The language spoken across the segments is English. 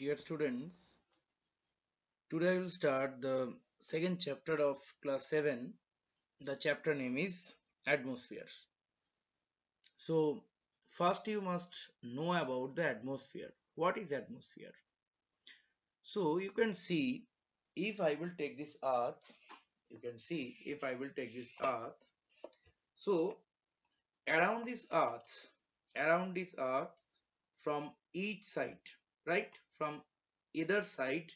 dear students today i will start the second chapter of class 7 the chapter name is atmosphere so first you must know about the atmosphere what is atmosphere so you can see if i will take this earth you can see if i will take this earth so around this earth around this earth from each side right from either side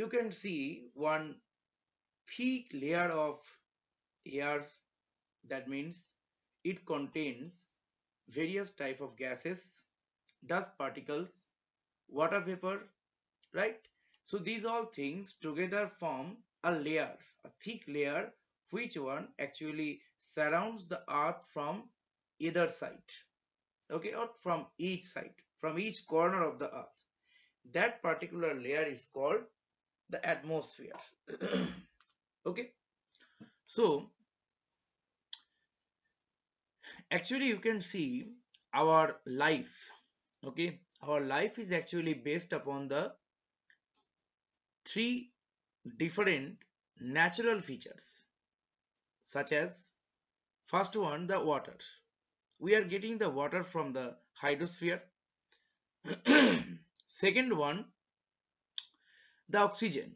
you can see one thick layer of air that means it contains various type of gases dust particles water vapor right so these all things together form a layer a thick layer which one actually surrounds the earth from either side okay or from each side from each corner of the earth. That particular layer is called the atmosphere. okay. So, actually you can see our life. Okay. Our life is actually based upon the three different natural features such as first one the water we are getting the water from the hydrosphere second one the oxygen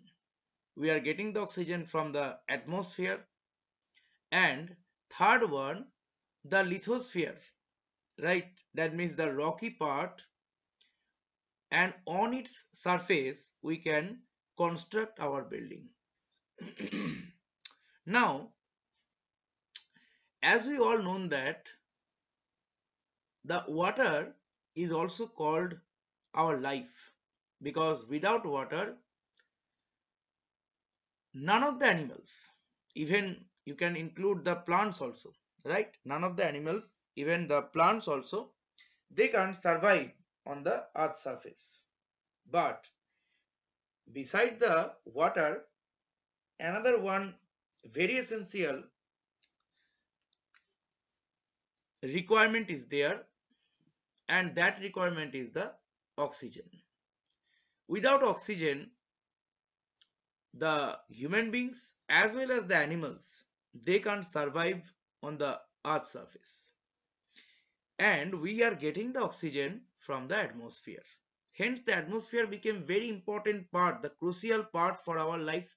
we are getting the oxygen from the atmosphere and third one the lithosphere right that means the rocky part and on its surface we can construct our buildings. now as we all know that the water is also called our life because without water none of the animals even you can include the plants also right none of the animals even the plants also they can't survive on the earth surface but beside the water another one very essential requirement is there and that requirement is the oxygen without oxygen the human beings as well as the animals they can't survive on the Earth surface and we are getting the oxygen from the atmosphere hence the atmosphere became very important part the crucial part for our life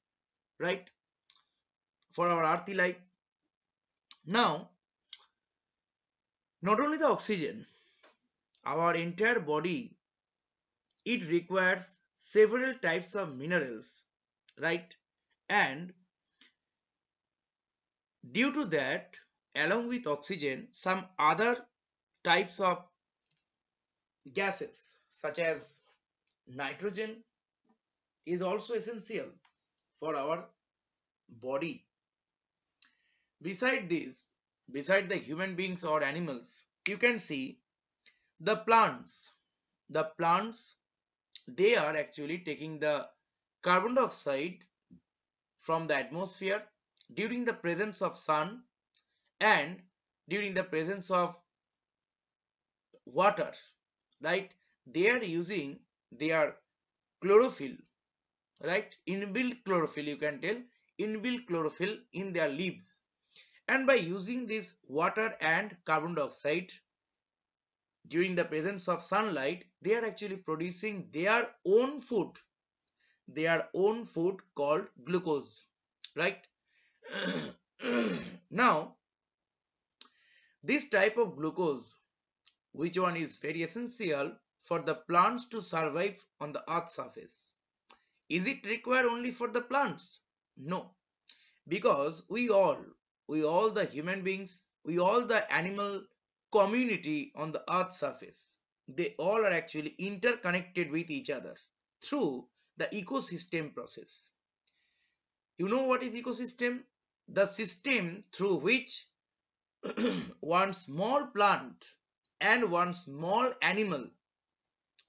right for our earthly life now not only the oxygen our entire body it requires several types of minerals right and due to that along with oxygen some other types of gases such as nitrogen is also essential for our body beside this beside the human beings or animals you can see the plants the plants they are actually taking the carbon dioxide from the atmosphere during the presence of sun and during the presence of water right they are using their chlorophyll right inbuilt chlorophyll you can tell inbuilt chlorophyll in their leaves and by using this water and carbon dioxide during the presence of sunlight they are actually producing their own food their own food called glucose right now this type of glucose which one is very essential for the plants to survive on the earth's surface is it required only for the plants no because we all we all the human beings we all the animal community on the earth's surface. They all are actually interconnected with each other through the ecosystem process. You know what is ecosystem? The system through which one small plant and one small animal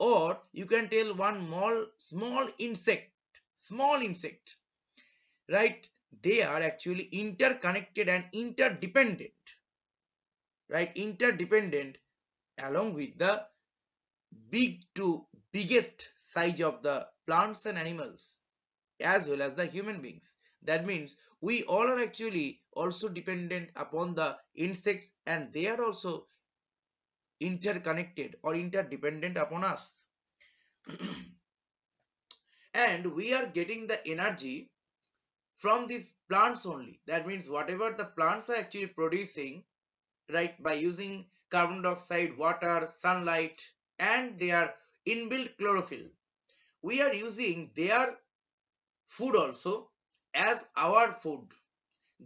or you can tell one small small insect small insect right they are actually interconnected and interdependent right interdependent along with the big to biggest size of the plants and animals as well as the human beings that means we all are actually also dependent upon the insects and they are also interconnected or interdependent upon us and we are getting the energy from these plants only that means whatever the plants are actually producing right by using carbon dioxide water sunlight and their inbuilt chlorophyll we are using their food also as our food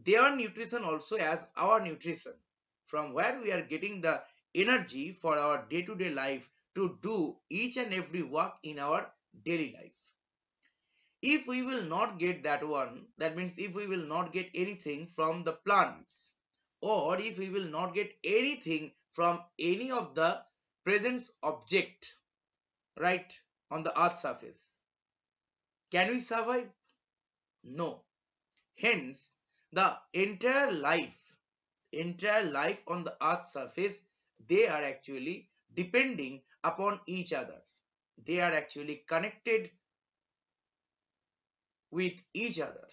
their nutrition also as our nutrition from where we are getting the energy for our day-to-day -day life to do each and every work in our daily life if we will not get that one that means if we will not get anything from the plants or if we will not get anything from any of the present object right on the earth surface can we survive no hence the entire life entire life on the earth surface they are actually depending upon each other they are actually connected with each other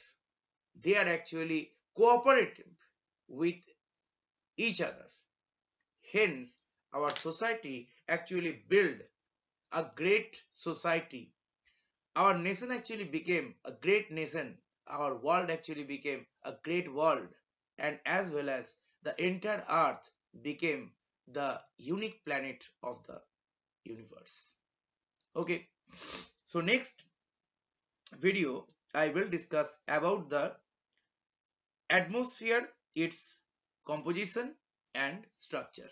they are actually cooperative with each other. Hence, our society actually built a great society. Our nation actually became a great nation. Our world actually became a great world. And as well as the entire earth became the unique planet of the universe. Okay, so next video I will discuss about the atmosphere, its composition and structure